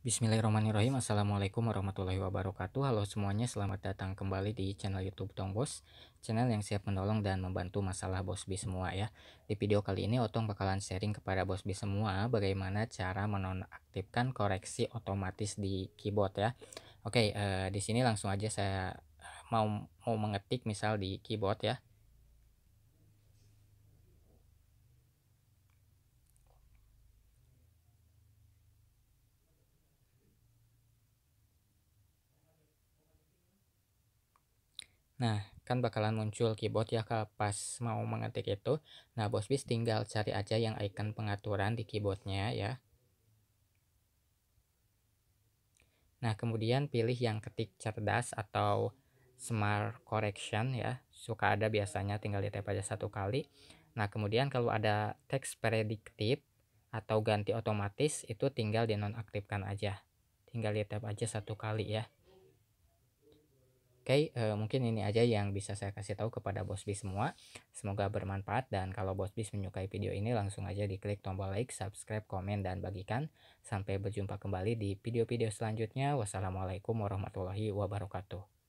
Bismillahirrahmanirrahim Assalamualaikum warahmatullahi wabarakatuh Halo semuanya selamat datang kembali di channel youtube Tong Bos Channel yang siap menolong dan membantu masalah Bos B semua ya Di video kali ini Otong bakalan sharing kepada Bos B semua Bagaimana cara menonaktifkan koreksi otomatis di keyboard ya Oke eh, di sini langsung aja saya eh, mau, mau mengetik misal di keyboard ya Nah, kan bakalan muncul keyboard ya kalau pas mau mengetik itu. Nah, bos bis tinggal cari aja yang icon pengaturan di keyboardnya ya. Nah, kemudian pilih yang ketik cerdas atau smart correction ya. Suka ada biasanya tinggal di tap aja satu kali. Nah, kemudian kalau ada teks prediktif atau ganti otomatis itu tinggal dinonaktifkan aja. Tinggal di tap aja satu kali ya. Oke, okay, eh, mungkin ini aja yang bisa saya kasih tahu kepada Bos Bis semua. Semoga bermanfaat dan kalau Bos Bis menyukai video ini langsung aja diklik tombol like, subscribe, komen, dan bagikan. Sampai berjumpa kembali di video-video selanjutnya. Wassalamualaikum warahmatullahi wabarakatuh.